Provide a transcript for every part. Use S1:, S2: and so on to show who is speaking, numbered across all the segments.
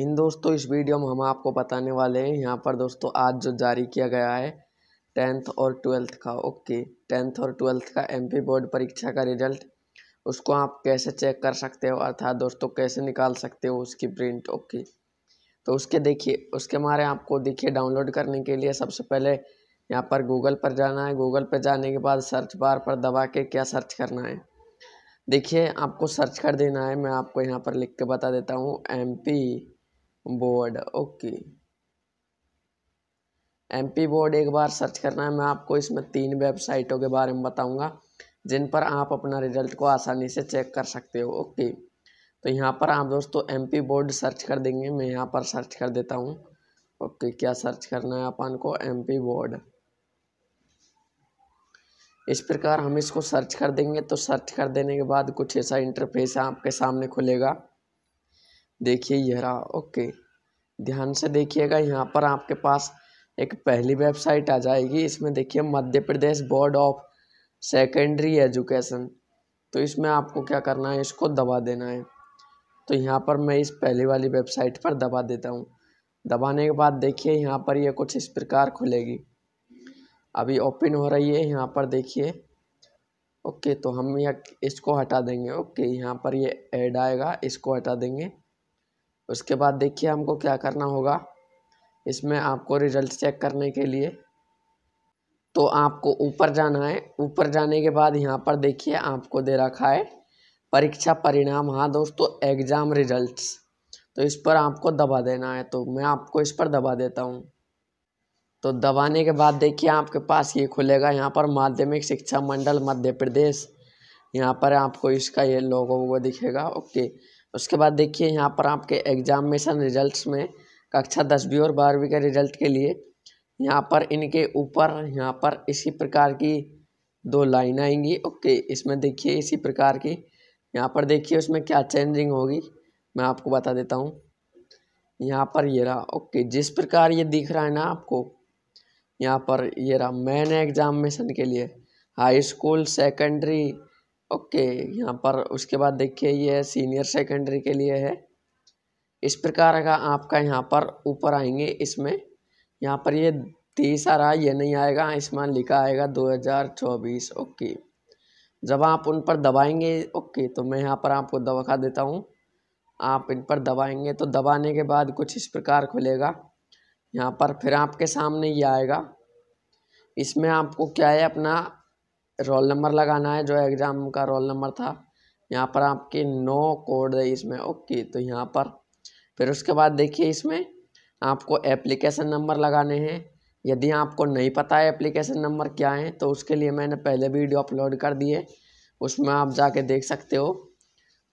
S1: इन दोस्तों इस वीडियो में हम आपको बताने वाले हैं यहाँ पर दोस्तों आज जो जारी किया गया है टेंथ और ट्वेल्थ का ओके टेंथ और ट्वेल्थ का एमपी बोर्ड परीक्षा का रिजल्ट उसको आप कैसे चेक कर सकते हो अर्थात दोस्तों कैसे निकाल सकते हो उसकी प्रिंट ओके तो उसके देखिए उसके हमारे आपको देखिए डाउनलोड करने के लिए सबसे पहले यहाँ पर गूगल पर जाना है गूगल पर जाने के बाद सर्च बार पर दबा के क्या सर्च करना है देखिए आपको सर्च कर देना है मैं आपको यहाँ पर लिख के बता देता हूँ M P board okay M P board एक बार सर्च करना है मैं आपको इसमें तीन वेबसाइटों के बारे में बताऊंगा जिन पर आप अपना रिजल्ट को आसानी से चेक कर सकते हो ओके तो यहाँ पर आप दोस्तों एम पी बोर्ड सर्च कर देंगे मैं यहाँ पर सर्च कर देता हूँ ओके क्या सर्च करना है अपन को एम पी बोर्ड इस प्रकार हम इसको सर्च कर देंगे तो सर्च कर देने के बाद कुछ ऐसा इंटरफेस आपके सामने खुलेगा देखिए यह रहा ओके ध्यान से देखिएगा यहाँ पर आपके पास एक पहली वेबसाइट आ जाएगी इसमें देखिए Madhya Pradesh board of secondary education तो इसमें आपको क्या करना है इसको दबा देना है तो यहाँ पर मैं इस पहली वाली वेबसाइट पर दबा देता हूँ दबाने के बाद देखिए यहाँ पर ये यह कुछ इस प्रकार खुलेगी अभी ओपन हो रही है यहाँ पर देखिए ओके तो हम यह इसको हटा देंगे ओके यहाँ पर ये यह ऐड आएगा इसको हटा देंगे उसके बाद देखिए हमको क्या करना होगा इसमें आपको रिजल्ट चेक करने के लिए तो आपको ऊपर जाना है ऊपर जाने के बाद यहाँ पर देखिए आपको दे रखा है परीक्षा परिणाम हाँ दोस्तों एग्ज़ाम रिजल्ट्स तो इस पर आपको दबा देना है तो मैं आपको इस पर दबा देता हूँ तो दबाने के बाद देखिए आपके पास ये खुलेगा यहाँ पर माध्यमिक शिक्षा मंडल मध्य प्रदेश यहाँ पर आपको इसका ये लोगो को दिखेगा ओके उसके बाद देखिए यहाँ पर आपके एग्जामिनेशन रिजल्ट्स में कक्षा दसवीं और बारहवीं के रिजल्ट के लिए यहाँ पर इनके ऊपर यहाँ पर इसी प्रकार की दो लाइन आएंगी ओके इसमें देखिए इसी प्रकार की यहाँ पर देखिए उसमें क्या चेंजिंग होगी मैं आपको बता देता हूँ यहाँ पर ये रहा ओके जिस प्रकार ये दिख रहा है ना आपको यहाँ पर ये रहा मैन एग्जामिनेशन के लिए हाई स्कूल सेकेंडरी ओके यहाँ पर उसके बाद देखिए ये सीनियर सेकेंडरी के लिए है इस प्रकार का आपका यहाँ पर ऊपर आएंगे इसमें यहाँ पर ये तीस आ रहा है ये नहीं आएगा इसमें लिखा आएगा 2024 ओके जब आप उन पर दबाएंगे ओके तो मैं यहाँ पर आपको दबा देता हूँ आप इन पर दबाएंगे तो दबाने के बाद कुछ इस प्रकार खुलेगा यहाँ पर फिर आपके सामने ये आएगा इसमें आपको क्या है अपना रोल नंबर लगाना है जो एग्ज़ाम का रोल नंबर था यहाँ पर आपके नौ कोड है इसमें ओके तो यहाँ पर फिर उसके बाद देखिए इसमें आपको एप्लीकेशन नंबर लगाने हैं यदि आपको नहीं पता है एप्लीकेशन नंबर क्या है तो उसके लिए मैंने पहले वीडियो अपलोड कर दिए उसमें आप जाके देख सकते हो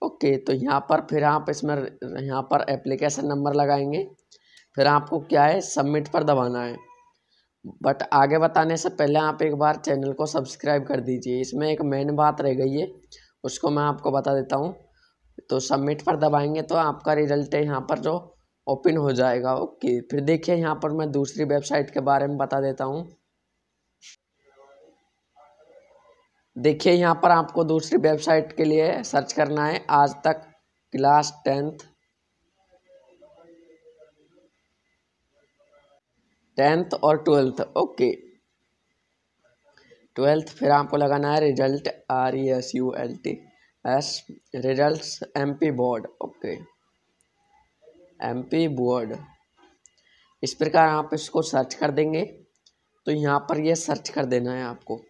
S1: ओके तो यहाँ पर फिर आप इसमें यहाँ पर एप्लीकेशन नंबर लगाएंगे फिर आपको क्या है सबमिट पर दबाना है बट आगे बताने से पहले आप एक बार चैनल को सब्सक्राइब कर दीजिए इसमें एक मेन बात रह गई है उसको मैं आपको बता देता हूँ तो सबमिट पर दबाएंगे तो आपका रिजल्ट है यहाँ पर जो ओपन हो जाएगा ओके फिर देखिए यहाँ पर मैं दूसरी वेबसाइट के बारे में बता देता हूँ देखिए यहाँ पर आपको दूसरी वेबसाइट के लिए सर्च करना है आज तक क्लास टेंथ टेंथ और ट्वेल्थ ओके ट्वेल्थ फिर आपको लगाना है result R E S U L T S result M P board okay M P board इस प्रकार आप इसको सर्च कर देंगे तो यहाँ पर ये सर्च कर देना है आपको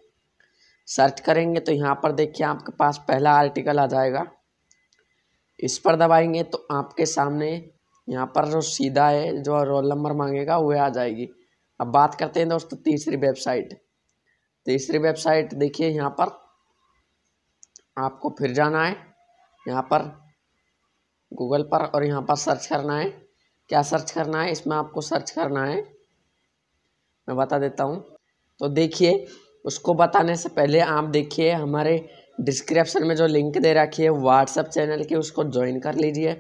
S1: सर्च करेंगे तो यहाँ पर देखिए आपके पास पहला आर्टिकल आ जाएगा इस पर दबाएंगे तो आपके सामने यहाँ पर जो सीधा है जो रोल नंबर मांगेगा वह आ जाएगी अब बात करते हैं दोस्तों तीसरी वेबसाइट तीसरी वेबसाइट देखिए यहाँ पर आपको फिर जाना है यहाँ पर गूगल पर और यहाँ पर सर्च करना है क्या सर्च करना है इसमें आपको सर्च करना है मैं बता देता हूँ तो देखिए उसको बताने से पहले आप देखिए हमारे डिस्क्रिप्शन में जो लिंक दे रखी है व्हाट्सएप चैनल की उसको ज्वाइन कर लीजिए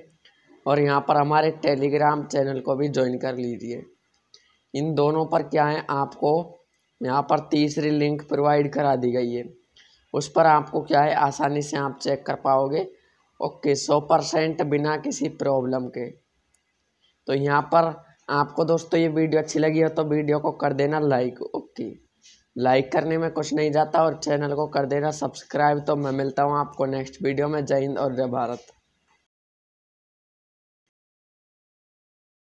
S1: और यहाँ पर हमारे टेलीग्राम चैनल को भी ज्वाइन कर लीजिए इन दोनों पर क्या है आपको यहाँ पर तीसरी लिंक प्रोवाइड करा दी गई है उस पर आपको क्या है आसानी से आप चेक कर पाओगे ओके सौ परसेंट बिना किसी प्रॉब्लम के तो यहाँ पर आपको दोस्तों ये वीडियो अच्छी लगी हो तो वीडियो को कर देना लाइक ओके लाइक करने में कुछ नहीं जाता और चैनल को कर देना सब्सक्राइब तो मैं मिलता हूँ आपको नेक्स्ट वीडियो में जय हिंद और जय भारत